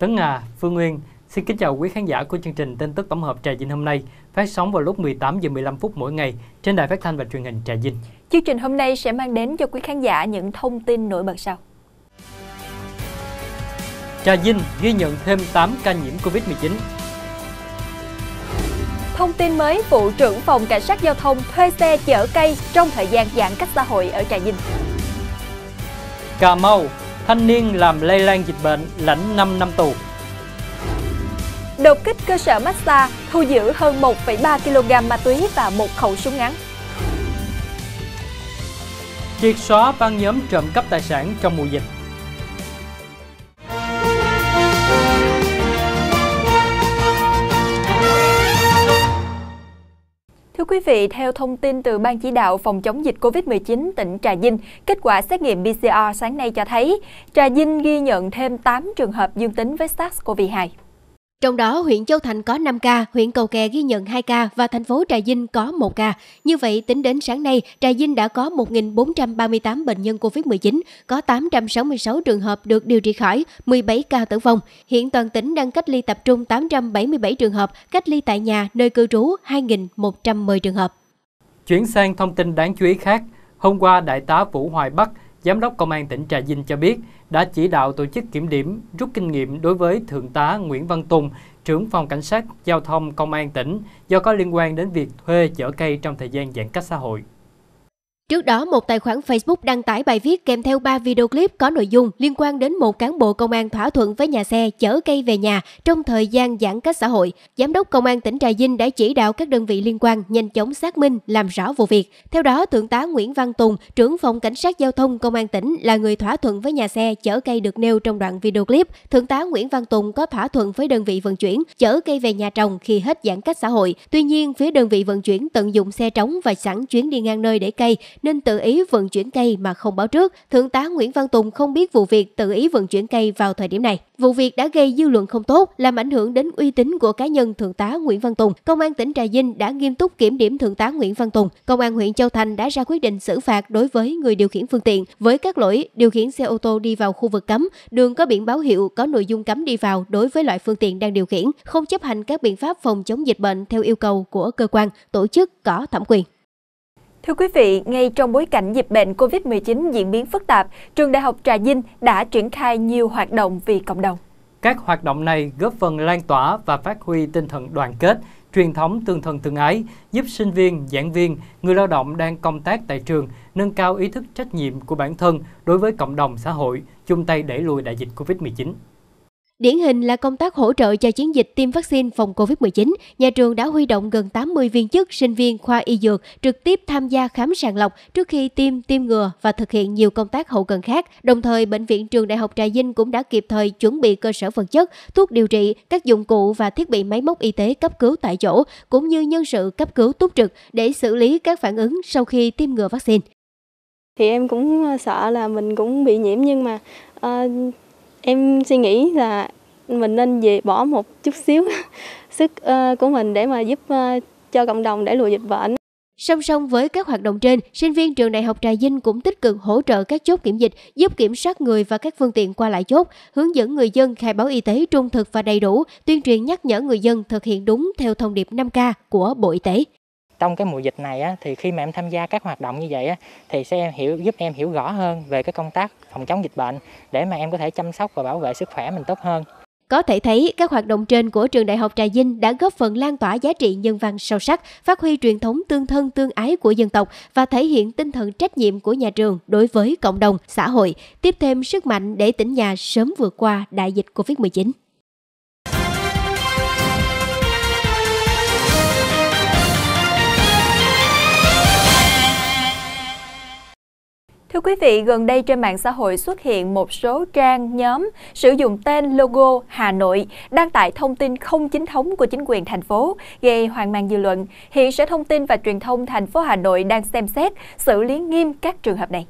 Tấn Ngà, Phương Nguyên Xin kính chào quý khán giả của chương trình tin tức tổng hợp Trà Vinh hôm nay, phát sóng vào lúc 18 giờ 15 phút mỗi ngày trên đài phát thanh và truyền hình Trà Vinh. Chương trình hôm nay sẽ mang đến cho quý khán giả những thông tin nổi bật sau. Trà Vinh ghi nhận thêm 8 ca nhiễm Covid-19. Thông tin mới vụ trưởng phòng cảnh sát giao thông thuê xe chở cây trong thời gian giãn cách xã hội ở Trà Vinh. Cà Mau Thanh niên làm lây lan dịch bệnh lãnh 5 năm tù. Đột kích cơ sở massage thu giữ hơn 1,3 kg ma túy và một khẩu súng ngắn. Triệt xóa băng nhóm trộm cắp tài sản trong mùa dịch. quý vị, theo thông tin từ Ban chỉ đạo phòng chống dịch COVID-19 tỉnh Trà Vinh, kết quả xét nghiệm PCR sáng nay cho thấy Trà Vinh ghi nhận thêm 8 trường hợp dương tính với SARS-CoV-2. Trong đó, huyện Châu Thành có 5 ca, huyện Cầu Kè ghi nhận 2 ca và thành phố Trà Vinh có 1 ca. Như vậy, tính đến sáng nay, Trà Vinh đã có 1.438 bệnh nhân COVID-19, có 866 trường hợp được điều trị khỏi, 17 ca tử vong. Hiện toàn tỉnh đang cách ly tập trung 877 trường hợp, cách ly tại nhà, nơi cư trú 2.110 trường hợp. Chuyển sang thông tin đáng chú ý khác, hôm qua Đại tá Vũ Hoài Bắc – Giám đốc Công an tỉnh Trà Vinh cho biết đã chỉ đạo tổ chức kiểm điểm, rút kinh nghiệm đối với Thượng tá Nguyễn Văn Tùng, trưởng phòng cảnh sát giao thông Công an tỉnh do có liên quan đến việc thuê chở cây trong thời gian giãn cách xã hội. Trước đó, một tài khoản Facebook đăng tải bài viết kèm theo 3 video clip có nội dung liên quan đến một cán bộ công an thỏa thuận với nhà xe chở cây về nhà trong thời gian giãn cách xã hội. Giám đốc Công an tỉnh Trà Vinh đã chỉ đạo các đơn vị liên quan nhanh chóng xác minh, làm rõ vụ việc. Theo đó, Thượng tá Nguyễn Văn Tùng, trưởng phòng cảnh sát giao thông Công an tỉnh là người thỏa thuận với nhà xe chở cây được nêu trong đoạn video clip. Thượng tá Nguyễn Văn Tùng có thỏa thuận với đơn vị vận chuyển chở cây về nhà trồng khi hết giãn cách xã hội. Tuy nhiên, phía đơn vị vận chuyển tận dụng xe trống và sẵn chuyến đi ngang nơi để cây nên tự ý vận chuyển cây mà không báo trước. Thượng tá Nguyễn Văn Tùng không biết vụ việc tự ý vận chuyển cây vào thời điểm này. Vụ việc đã gây dư luận không tốt, làm ảnh hưởng đến uy tín của cá nhân Thượng tá Nguyễn Văn Tùng. Công an tỉnh Trà Vinh đã nghiêm túc kiểm điểm Thượng tá Nguyễn Văn Tùng. Công an huyện Châu Thành đã ra quyết định xử phạt đối với người điều khiển phương tiện với các lỗi điều khiển xe ô tô đi vào khu vực cấm, đường có biển báo hiệu có nội dung cấm đi vào đối với loại phương tiện đang điều khiển, không chấp hành các biện pháp phòng chống dịch bệnh theo yêu cầu của cơ quan, tổ chức có thẩm quyền. Thưa quý vị, ngay trong bối cảnh dịch bệnh COVID-19 diễn biến phức tạp, trường Đại học Trà Vinh đã triển khai nhiều hoạt động vì cộng đồng. Các hoạt động này góp phần lan tỏa và phát huy tinh thần đoàn kết, truyền thống tương thân tương ái, giúp sinh viên, giảng viên, người lao động đang công tác tại trường nâng cao ý thức trách nhiệm của bản thân đối với cộng đồng xã hội, chung tay đẩy lùi đại dịch COVID-19. Điển hình là công tác hỗ trợ cho chiến dịch tiêm vaccine phòng COVID-19, nhà trường đã huy động gần 80 viên chức, sinh viên khoa y dược trực tiếp tham gia khám sàng lọc trước khi tiêm, tiêm ngừa và thực hiện nhiều công tác hậu cần khác. Đồng thời, Bệnh viện Trường Đại học Trà Vinh cũng đã kịp thời chuẩn bị cơ sở vật chất, thuốc điều trị, các dụng cụ và thiết bị máy móc y tế cấp cứu tại chỗ, cũng như nhân sự cấp cứu túc trực để xử lý các phản ứng sau khi tiêm ngừa vaccine. Thì em cũng sợ là mình cũng bị nhiễm nhưng mà uh, em suy nghĩ là mình nên về bỏ một chút xíu sức ờ, của mình để mà giúp ờ, cho cộng đồng để lùi dịch bệnh. Song song với các hoạt động trên, sinh viên trường Đại học Trà Vinh cũng tích cực hỗ trợ các chốt kiểm dịch, giúp kiểm soát người và các phương tiện qua lại chốt, hướng dẫn người dân khai báo y tế trung thực và đầy đủ, tuyên truyền nhắc nhở người dân thực hiện đúng theo thông điệp 5K của Bộ Y tế trong cái mùa dịch này á, thì khi mà em tham gia các hoạt động như vậy á, thì sẽ em hiểu giúp em hiểu rõ hơn về cái công tác phòng chống dịch bệnh để mà em có thể chăm sóc và bảo vệ sức khỏe mình tốt hơn. Có thể thấy, các hoạt động trên của trường Đại học Trà Vinh đã góp phần lan tỏa giá trị nhân văn sâu sắc, phát huy truyền thống tương thân tương ái của dân tộc và thể hiện tinh thần trách nhiệm của nhà trường đối với cộng đồng, xã hội, tiếp thêm sức mạnh để tỉnh nhà sớm vượt qua đại dịch COVID-19. Thưa quý vị, gần đây trên mạng xã hội xuất hiện một số trang nhóm sử dụng tên logo Hà Nội đăng tải thông tin không chính thống của chính quyền thành phố, gây hoang mang dư luận. Hiện Sở Thông tin và Truyền thông thành phố Hà Nội đang xem xét xử lý nghiêm các trường hợp này.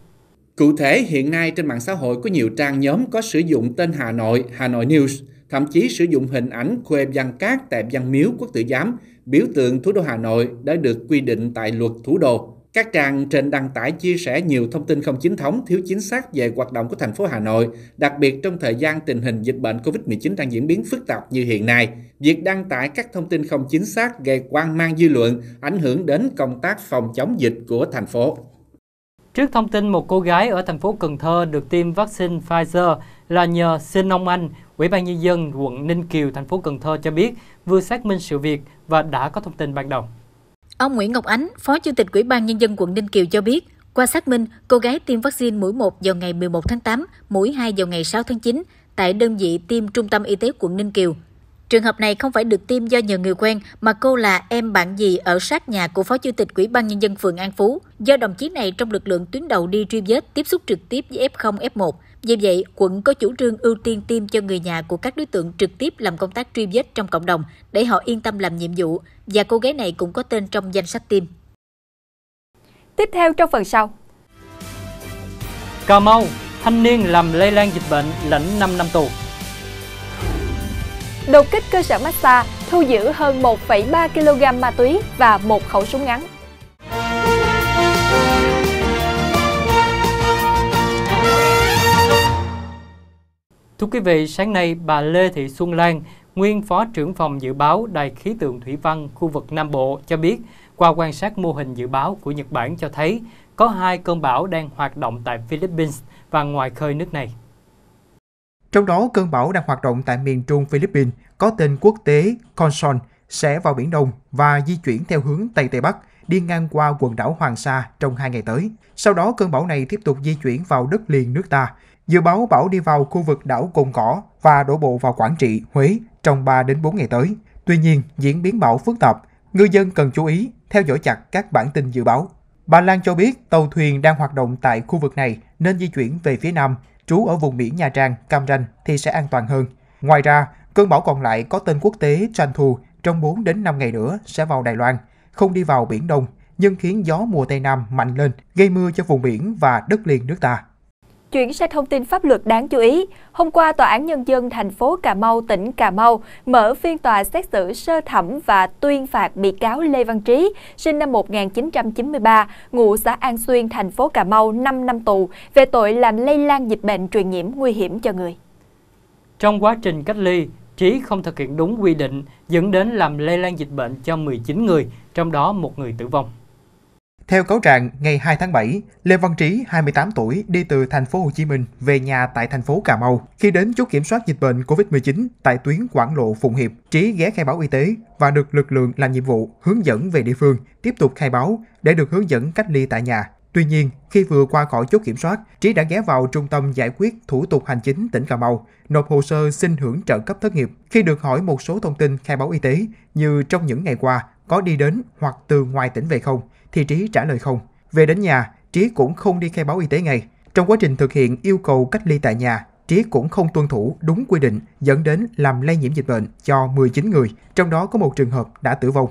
Cụ thể, hiện nay trên mạng xã hội có nhiều trang nhóm có sử dụng tên Hà Nội, Hà Nội News, thậm chí sử dụng hình ảnh khuê văn cát tại văn miếu quốc tử giám, biểu tượng thủ đô Hà Nội đã được quy định tại luật thủ đô các trang trên đăng tải chia sẻ nhiều thông tin không chính thống, thiếu chính xác về hoạt động của thành phố Hà Nội, đặc biệt trong thời gian tình hình dịch bệnh COVID-19 đang diễn biến phức tạp như hiện nay. Việc đăng tải các thông tin không chính xác gây quan mang dư luận, ảnh hưởng đến công tác phòng chống dịch của thành phố. Trước thông tin một cô gái ở thành phố Cần Thơ được tiêm vaccine Pfizer là nhờ xin ông Anh, Ủy ban Nhân dân quận Ninh Kiều, thành phố Cần Thơ cho biết vừa xác minh sự việc và đã có thông tin ban đầu. Ông Nguyễn Ngọc Ánh, Phó Chủ tịch Ủy ban Nhân dân quận Ninh Kiều cho biết, qua xác minh, cô gái tiêm vaccine mũi 1 vào ngày 11 tháng 8, mũi 2 vào ngày 6 tháng 9 tại đơn vị tiêm Trung tâm Y tế quận Ninh Kiều. Trường hợp này không phải được tiêm do nhờ người quen mà cô là em bạn gì ở sát nhà của Phó Chủ tịch Ủy ban Nhân dân phường An Phú. Do đồng chí này trong lực lượng tuyến đầu đi truy vết tiếp xúc trực tiếp với F0, F1, vì vậy, quận có chủ trương ưu tiên tiêm cho người nhà của các đối tượng trực tiếp làm công tác truy vết trong cộng đồng để họ yên tâm làm nhiệm vụ và cô gái này cũng có tên trong danh sách tiêm. Tiếp theo trong phần sau. Cà Mau, thanh niên làm lây lan dịch bệnh lãnh 5 năm tù. Đột kích cơ sở massage, thu giữ hơn 1,3 kg ma túy và một khẩu súng ngắn. Thưa quý vị, sáng nay bà Lê Thị Xuân Lan, nguyên Phó trưởng phòng dự báo Đài khí tượng thủy văn khu vực Nam Bộ cho biết, qua quan sát mô hình dự báo của Nhật Bản cho thấy có hai cơn bão đang hoạt động tại Philippines và ngoài khơi nước này. Trong đó, cơn bão đang hoạt động tại miền trung Philippines có tên quốc tế Conson sẽ vào Biển Đông và di chuyển theo hướng Tây Tây Bắc, đi ngang qua quần đảo Hoàng Sa trong hai ngày tới. Sau đó, cơn bão này tiếp tục di chuyển vào đất liền nước ta, Dự báo bão đi vào khu vực đảo Cồn Cỏ và đổ bộ vào Quảng Trị, Huế trong 3 đến 4 ngày tới. Tuy nhiên, diễn biến bão phức tạp, ngư dân cần chú ý theo dõi chặt các bản tin dự báo. Bà Lan cho biết tàu thuyền đang hoạt động tại khu vực này nên di chuyển về phía nam, trú ở vùng biển Nha Trang, Cam Ranh thì sẽ an toàn hơn. Ngoài ra, cơn bão còn lại có tên quốc tế Chantu trong 4 đến 5 ngày nữa sẽ vào Đài Loan, không đi vào Biển Đông, nhưng khiến gió mùa Tây Nam mạnh lên, gây mưa cho vùng biển và đất liền nước ta. Chuyển sang thông tin pháp luật đáng chú ý, hôm qua Tòa án Nhân dân thành phố Cà Mau, tỉnh Cà Mau mở phiên tòa xét xử sơ thẩm và tuyên phạt bị cáo Lê Văn Trí, sinh năm 1993, ngụ xã An Xuyên, thành phố Cà Mau 5 năm tù về tội làm lây lan dịch bệnh truyền nhiễm nguy hiểm cho người. Trong quá trình cách ly, Trí không thực hiện đúng quy định dẫn đến làm lây lan dịch bệnh cho 19 người, trong đó một người tử vong. Theo cáo trạng, ngày 2 tháng 7, Lê Văn Trí, 28 tuổi, đi từ thành phố Hồ Chí Minh về nhà tại thành phố Cà Mau. Khi đến chốt kiểm soát dịch bệnh COVID-19 tại tuyến Quảng Lộ Phụng Hiệp, Trí ghé khai báo y tế và được lực lượng làm nhiệm vụ hướng dẫn về địa phương, tiếp tục khai báo để được hướng dẫn cách ly tại nhà. Tuy nhiên, khi vừa qua khỏi chốt kiểm soát, Trí đã ghé vào Trung tâm Giải quyết Thủ tục Hành chính tỉnh Cà Mau, nộp hồ sơ xin hưởng trợ cấp thất nghiệp. Khi được hỏi một số thông tin khai báo y tế như trong những ngày qua có đi đến hoặc từ ngoài tỉnh về không, thì Trí trả lời không. Về đến nhà, Trí cũng không đi khai báo y tế ngay. Trong quá trình thực hiện yêu cầu cách ly tại nhà, Trí cũng không tuân thủ đúng quy định dẫn đến làm lây nhiễm dịch bệnh cho 19 người, trong đó có một trường hợp đã tử vong.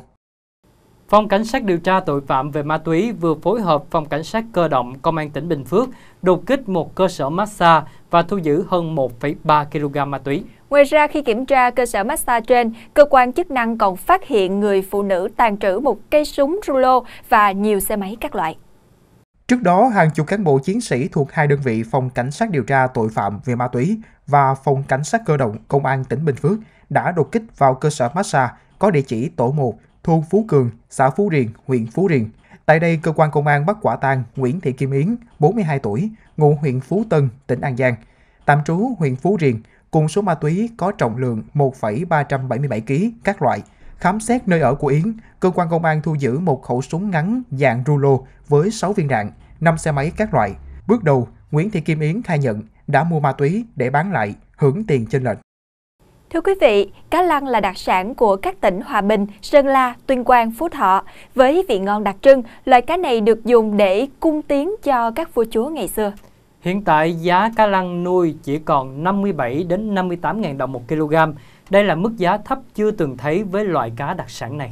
Phòng Cảnh sát điều tra tội phạm về ma túy vừa phối hợp Phòng Cảnh sát cơ động Công an tỉnh Bình Phước đột kích một cơ sở massage và thu giữ hơn 1,3 kg ma túy. Ngoài ra, khi kiểm tra cơ sở massage trên, cơ quan chức năng còn phát hiện người phụ nữ tàn trữ một cây súng rulo và nhiều xe máy các loại. Trước đó, hàng chục cán bộ chiến sĩ thuộc hai đơn vị Phòng Cảnh sát điều tra tội phạm về ma túy và Phòng Cảnh sát cơ động Công an tỉnh Bình Phước đã đột kích vào cơ sở massage có địa chỉ tổ 1, thôn Phú Cường, xã Phú Riền, huyện Phú Riền. Tại đây, cơ quan công an bắt quả tang Nguyễn Thị Kim Yến, 42 tuổi, ngụ huyện Phú Tân, tỉnh An Giang, tạm trú huyện Phú Riền, cùng số ma túy có trọng lượng 1,377 kg các loại. Khám xét nơi ở của Yến, cơ quan công an thu giữ một khẩu súng ngắn dạng rulo với 6 viên đạn, 5 xe máy các loại. Bước đầu, Nguyễn Thị Kim Yến khai nhận đã mua ma túy để bán lại, hưởng tiền trên lệnh Thưa quý vị, cá lăng là đặc sản của các tỉnh Hòa Bình, Sơn La, Tuyên Quang, Phú Thọ. Với vị ngon đặc trưng, loại cá này được dùng để cung tiến cho các vua chúa ngày xưa. Hiện tại giá cá lăng nuôi chỉ còn 57 đến 58 000 đồng một kg. Đây là mức giá thấp chưa từng thấy với loại cá đặc sản này.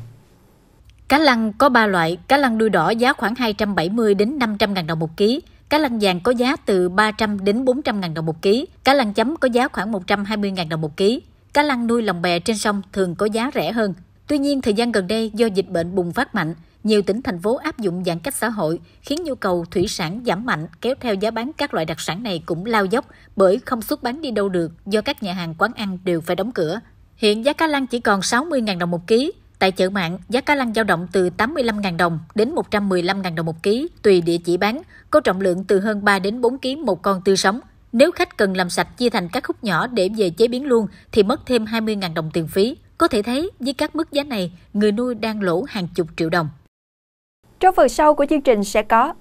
Cá lăng có 3 loại, cá lăng đuôi đỏ giá khoảng 270 đến 500 000 đồng một ký, cá lăng vàng có giá từ 300 đến 400 000 đồng một ký, cá lăng chấm có giá khoảng 120 000 đồng một ký. Cá lăng nuôi lồng bè trên sông thường có giá rẻ hơn. Tuy nhiên, thời gian gần đây do dịch bệnh bùng phát mạnh, nhiều tỉnh thành phố áp dụng giãn cách xã hội khiến nhu cầu thủy sản giảm mạnh, kéo theo giá bán các loại đặc sản này cũng lao dốc bởi không xuất bán đi đâu được do các nhà hàng quán ăn đều phải đóng cửa. Hiện giá cá lăng chỉ còn 60.000 đồng một ký, Tại chợ mạng, giá cá lăng dao động từ 85.000 đồng đến 115.000 đồng một ký, tùy địa chỉ bán, có trọng lượng từ hơn 3 đến 4 ký một con tươi sống. Nếu khách cần làm sạch chia thành các khúc nhỏ để về chế biến luôn thì mất thêm 20.000 đồng tiền phí. Có thể thấy với các mức giá này, người nuôi đang lỗ hàng chục triệu đồng. Trong phần sau của chương trình sẽ có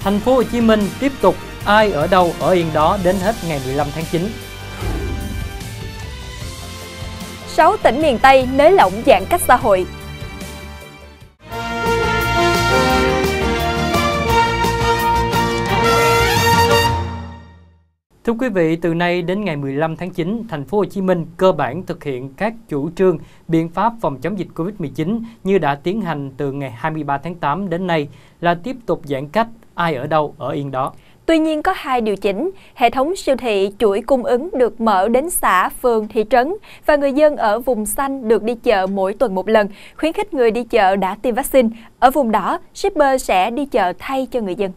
Thành phố Hồ Chí Minh tiếp tục ai ở đâu ở yên đó đến hết ngày 15 tháng 9. 6 tỉnh miền Tây nới lỏng giãn cách xã hội, Thưa quý vị, từ nay đến ngày 15 tháng 9, thành phố Hồ Chí Minh cơ bản thực hiện các chủ trương, biện pháp phòng chống dịch Covid-19 như đã tiến hành từ ngày 23 tháng 8 đến nay là tiếp tục giãn cách, ai ở đâu ở yên đó. Tuy nhiên có hai điều chỉnh, hệ thống siêu thị chuỗi cung ứng được mở đến xã, phường, thị trấn và người dân ở vùng xanh được đi chợ mỗi tuần một lần, khuyến khích người đi chợ đã tiêm vaccine. Ở vùng đỏ, shipper sẽ đi chợ thay cho người dân.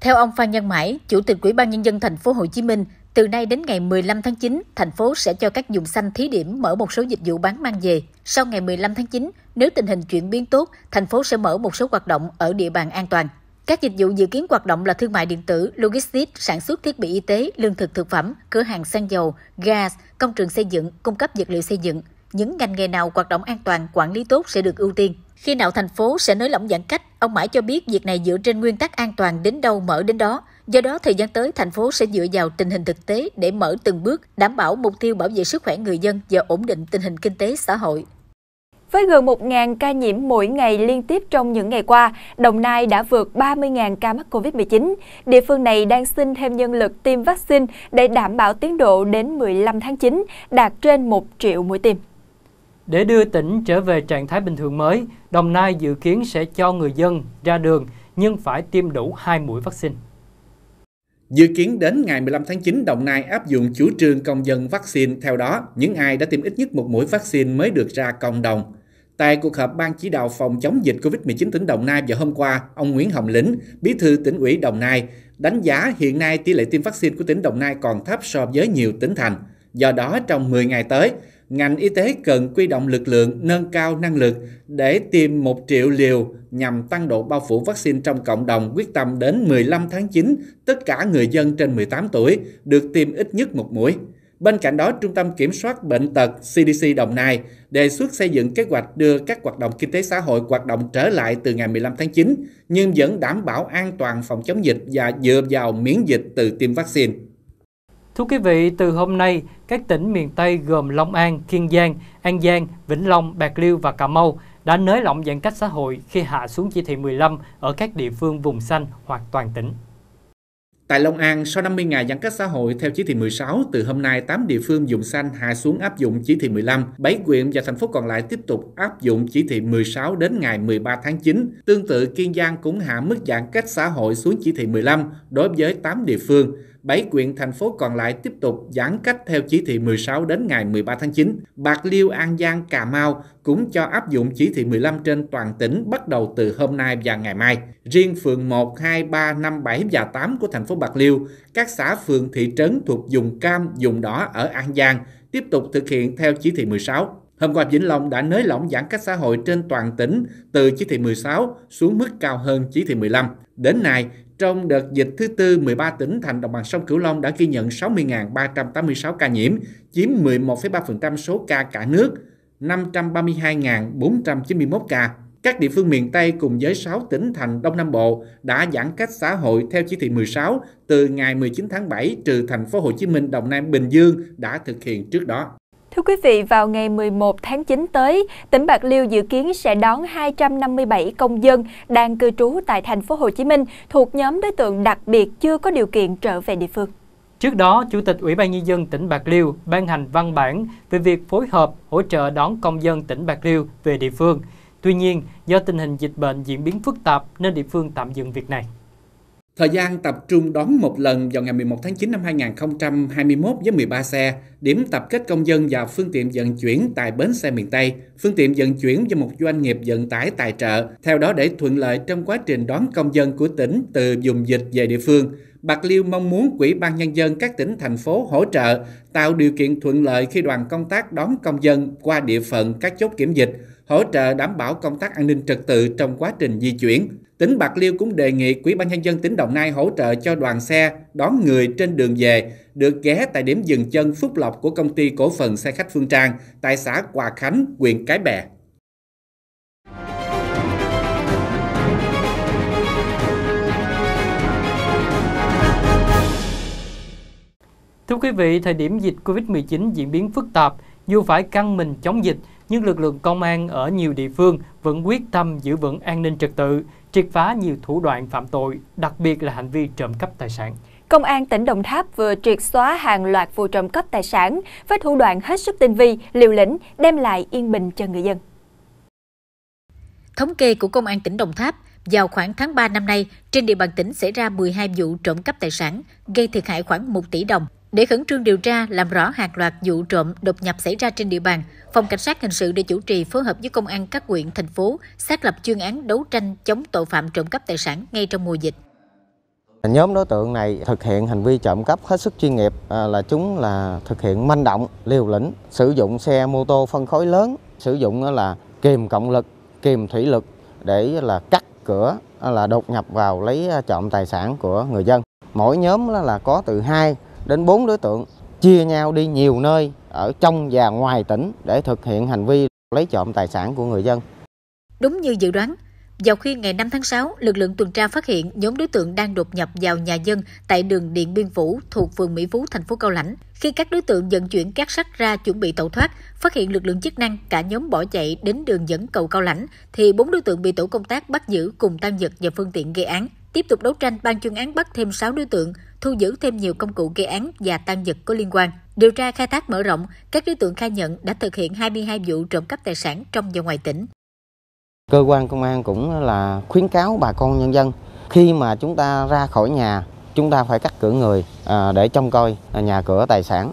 Theo ông Phan Nhân Mãi, Chủ tịch Ủy ban nhân dân thành phố Hồ Chí Minh, từ nay đến ngày 15 tháng 9, thành phố sẽ cho các vùng xanh thí điểm mở một số dịch vụ bán mang về. Sau ngày 15 tháng 9, nếu tình hình chuyển biến tốt, thành phố sẽ mở một số hoạt động ở địa bàn an toàn. Các dịch vụ dự kiến hoạt động là thương mại điện tử, logistics, sản xuất thiết bị y tế, lương thực thực phẩm, cửa hàng xăng dầu, gas, công trường xây dựng, cung cấp vật liệu xây dựng. Những ngành nghề nào hoạt động an toàn, quản lý tốt sẽ được ưu tiên. Khi nào thành phố sẽ nới lỏng giãn cách, ông Mãi cho biết việc này dựa trên nguyên tắc an toàn đến đâu mở đến đó. Do đó, thời gian tới, thành phố sẽ dựa vào tình hình thực tế để mở từng bước, đảm bảo mục tiêu bảo vệ sức khỏe người dân và ổn định tình hình kinh tế xã hội. Với gần 1.000 ca nhiễm mỗi ngày liên tiếp trong những ngày qua, Đồng Nai đã vượt 30.000 ca mắc COVID-19. Địa phương này đang xin thêm nhân lực tiêm vaccine để đảm bảo tiến độ đến 15 tháng 9, đạt trên 1 triệu mũi tiêm. Để đưa tỉnh trở về trạng thái bình thường mới, Đồng Nai dự kiến sẽ cho người dân ra đường nhưng phải tiêm đủ 2 mũi vaccine. Dự kiến đến ngày 15 tháng 9, Đồng Nai áp dụng chủ trương công dân vaccine. Theo đó, những ai đã tiêm ít nhất một mũi vaccine mới được ra cộng đồng. Tại cuộc họp Ban chỉ đạo phòng chống dịch COVID-19 tỉnh Đồng Nai vào hôm qua, ông Nguyễn Hồng Lĩnh, bí thư tỉnh ủy Đồng Nai, đánh giá hiện nay tỷ lệ tiêm vaccine của tỉnh Đồng Nai còn thấp so với nhiều tỉnh thành. Do đó, trong 10 ngày tới, ngành y tế cần quy động lực lượng nâng cao năng lực để tiêm 1 triệu liều nhằm tăng độ bao phủ vaccine trong cộng đồng quyết tâm đến 15 tháng 9, tất cả người dân trên 18 tuổi được tiêm ít nhất một mũi. Bên cạnh đó, Trung tâm Kiểm soát Bệnh tật CDC Đồng Nai đề xuất xây dựng kế hoạch đưa các hoạt động kinh tế xã hội hoạt động trở lại từ ngày 15 tháng 9, nhưng vẫn đảm bảo an toàn phòng chống dịch và dựa vào miễn dịch từ tiêm vaccine. Thưa quý vị, từ hôm nay, các tỉnh miền Tây gồm Long An, Kiên Giang, An Giang, Vĩnh Long, Bạc Liêu và Cà Mau đã nới lỏng giãn cách xã hội khi hạ xuống chỉ thị 15 ở các địa phương vùng xanh hoặc toàn tỉnh. Tại Long An, sau 50 ngày giãn cách xã hội theo chỉ thị 16, từ hôm nay 8 địa phương vùng xanh hạ xuống áp dụng chỉ thị 15, 7 quyện và thành phố còn lại tiếp tục áp dụng chỉ thị 16 đến ngày 13 tháng 9. Tương tự Kiên Giang cũng hạ mức giãn cách xã hội xuống chỉ thị 15 đối với 8 địa phương. 7 quyện thành phố còn lại tiếp tục giãn cách theo chỉ thị 16 đến ngày 13 tháng 9. Bạc Liêu, An Giang, Cà Mau cũng cho áp dụng chỉ thị 15 trên toàn tỉnh bắt đầu từ hôm nay và ngày mai. Riêng phường 1, 2, 3, 5, 7 và 8 của thành phố Bạc Liêu, các xã phường thị trấn thuộc vùng cam, vùng đỏ ở An Giang tiếp tục thực hiện theo chỉ thị 16. Hôm qua Vĩnh Long đã nới lỏng giãn cách xã hội trên toàn tỉnh từ chỉ thị 16 xuống mức cao hơn chỉ thị 15. Đến nay, trong đợt dịch thứ tư, 13 tỉnh thành đồng bằng sông Cửu Long đã ghi nhận 60.386 ca nhiễm, chiếm 11,3% số ca cả nước, 532.491 ca. Các địa phương miền Tây cùng với 6 tỉnh thành Đông Nam Bộ đã giãn cách xã hội theo chỉ thị 16 từ ngày 19 tháng 7 trừ thành phố Hồ Chí Minh, Đồng Nai, Bình Dương đã thực hiện trước đó. Thưa quý vị, vào ngày 11 tháng 9 tới, tỉnh Bạc Liêu dự kiến sẽ đón 257 công dân đang cư trú tại thành phố Hồ Chí Minh thuộc nhóm đối tượng đặc biệt chưa có điều kiện trở về địa phương. Trước đó, Chủ tịch Ủy ban nhân dân tỉnh Bạc Liêu ban hành văn bản về việc phối hợp hỗ trợ đón công dân tỉnh Bạc Liêu về địa phương. Tuy nhiên, do tình hình dịch bệnh diễn biến phức tạp nên địa phương tạm dừng việc này. Thời gian tập trung đón một lần vào ngày 11 tháng 9 năm 2021 với 13 xe, điểm tập kết công dân và phương tiện vận chuyển tại bến xe miền Tây, phương tiện vận chuyển do một doanh nghiệp vận tải tài trợ, theo đó để thuận lợi trong quá trình đón công dân của tỉnh từ vùng dịch về địa phương. Bạc Liêu mong muốn Quỹ ban Nhân dân các tỉnh, thành phố hỗ trợ, tạo điều kiện thuận lợi khi đoàn công tác đón công dân qua địa phận các chốt kiểm dịch, hỗ trợ đảm bảo công tác an ninh trật tự trong quá trình di chuyển. Tỉnh Bạc Liêu cũng đề nghị Quỹ ban Nhân dân tỉnh Đồng Nai hỗ trợ cho đoàn xe đón người trên đường về được ghé tại điểm dừng chân phúc lộc của công ty cổ phần xe khách Phương Trang tại xã Hòa Khánh, huyện Cái Bè. Thưa quý vị, thời điểm dịch Covid-19 diễn biến phức tạp, dù phải căng mình chống dịch, nhưng lực lượng công an ở nhiều địa phương vẫn quyết tâm giữ vững an ninh trật tự, triệt phá nhiều thủ đoạn phạm tội, đặc biệt là hành vi trộm cắp tài sản. Công an tỉnh Đồng Tháp vừa triệt xóa hàng loạt vụ trộm cắp tài sản với thủ đoạn hết sức tinh vi, liều lĩnh, đem lại yên bình cho người dân. Thống kê của Công an tỉnh Đồng Tháp, vào khoảng tháng 3 năm nay, trên địa bàn tỉnh xảy ra 12 vụ trộm cắp tài sản, gây thiệt hại khoảng 1 tỷ đồng. Để khẩn trương điều tra, làm rõ hàng loạt vụ trộm đột nhập xảy ra trên địa bàn, Phòng Cảnh sát Hình sự đã chủ trì phối hợp với Công an các huyện, thành phố xác lập chuyên án đấu tranh chống tội phạm trộm cắp tài sản ngay trong mùa dịch. Nhóm đối tượng này thực hiện hành vi trộm cắp hết sức chuyên nghiệp à, là chúng là thực hiện manh động, liều lĩnh, sử dụng xe mô tô phân khối lớn, sử dụng là kìm cộng lực, kìm thủy lực để là cắt cửa là đột nhập vào lấy trộm tài sản của người dân. Mỗi nhóm là có từ 2 đến 4 đối tượng chia nhau đi nhiều nơi ở trong và ngoài tỉnh để thực hiện hành vi lấy trộm tài sản của người dân. Đúng như dự đoán, vào khuya ngày 5 tháng 6, lực lượng tuần tra phát hiện nhóm đối tượng đang đột nhập vào nhà dân tại đường Điện Biên Phủ thuộc phường Mỹ Phú, thành phố Cao Lãnh. Khi các đối tượng vận chuyển các sắt ra chuẩn bị tẩu thoát, phát hiện lực lượng chức năng, cả nhóm bỏ chạy đến đường dẫn cầu Cao Lãnh, thì bốn đối tượng bị tổ công tác bắt giữ cùng tăng vật và phương tiện gây án. Tiếp tục đấu tranh, ban chuyên án bắt thêm 6 đối tượng, thu giữ thêm nhiều công cụ gây án và tăng vật có liên quan. Điều tra khai thác mở rộng, các đối tượng khai nhận đã thực hiện 22 vụ trộm cắp tài sản trong và ngoài tỉnh. Cơ quan công an cũng là khuyến cáo bà con nhân dân khi mà chúng ta ra khỏi nhà, chúng ta phải cắt cửa người à, để trông coi nhà cửa tài sản.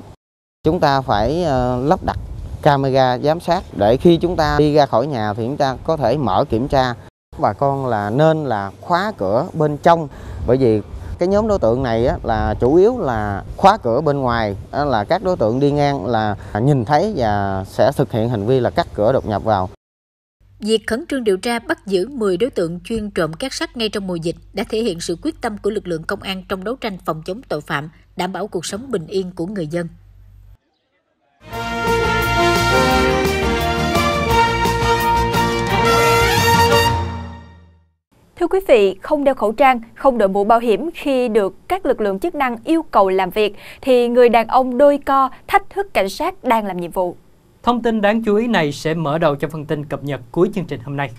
Chúng ta phải ờ, lắp đặt camera giám sát để khi chúng ta đi ra khỏi nhà thì chúng ta có thể mở kiểm tra Bà con là nên là khóa cửa bên trong bởi vì cái nhóm đối tượng này là chủ yếu là khóa cửa bên ngoài là các đối tượng đi ngang là nhìn thấy và sẽ thực hiện hành vi là cắt cửa đột nhập vào. Việc khẩn trương điều tra bắt giữ 10 đối tượng chuyên trộm các sắt ngay trong mùa dịch đã thể hiện sự quyết tâm của lực lượng công an trong đấu tranh phòng chống tội phạm, đảm bảo cuộc sống bình yên của người dân. Thưa quý vị, không đeo khẩu trang, không đội mũ bảo hiểm khi được các lực lượng chức năng yêu cầu làm việc, thì người đàn ông đôi co thách thức cảnh sát đang làm nhiệm vụ. Thông tin đáng chú ý này sẽ mở đầu cho phần tin cập nhật cuối chương trình hôm nay.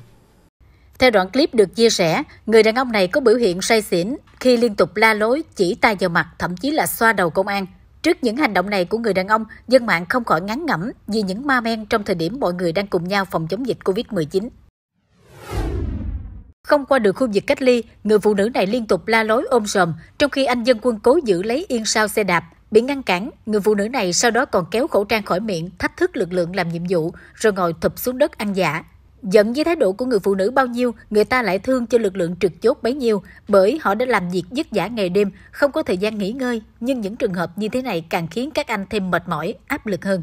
Theo đoạn clip được chia sẻ, người đàn ông này có biểu hiện say xỉn khi liên tục la lối, chỉ tay vào mặt, thậm chí là xoa đầu công an. Trước những hành động này của người đàn ông, dân mạng không khỏi ngán ngẩm vì những ma men trong thời điểm mọi người đang cùng nhau phòng chống dịch COVID-19. Không qua được khu vực cách ly, người phụ nữ này liên tục la lối ôm sòm, trong khi anh dân quân cố giữ lấy yên sao xe đạp. Bị ngăn cản, người phụ nữ này sau đó còn kéo khẩu trang khỏi miệng, thách thức lực lượng làm nhiệm vụ, rồi ngồi thụp xuống đất ăn giả. Giận với thái độ của người phụ nữ bao nhiêu, người ta lại thương cho lực lượng trực chốt bấy nhiêu, bởi họ đã làm việc dứt giả ngày đêm, không có thời gian nghỉ ngơi. Nhưng những trường hợp như thế này càng khiến các anh thêm mệt mỏi, áp lực hơn.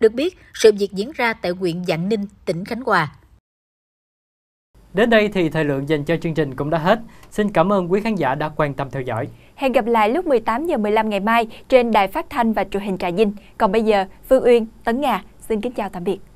Được biết, sự việc diễn ra tại huyện Dạng Ninh, tỉnh Khánh Hòa. Đến đây thì thời lượng dành cho chương trình cũng đã hết. Xin cảm ơn quý khán giả đã quan tâm theo dõi. Hẹn gặp lại lúc 18 giờ 15 ngày mai trên Đài Phát thanh và Truyền hình Trà Vinh. Còn bây giờ, Phương Uyên, Tấn Nga xin kính chào tạm biệt.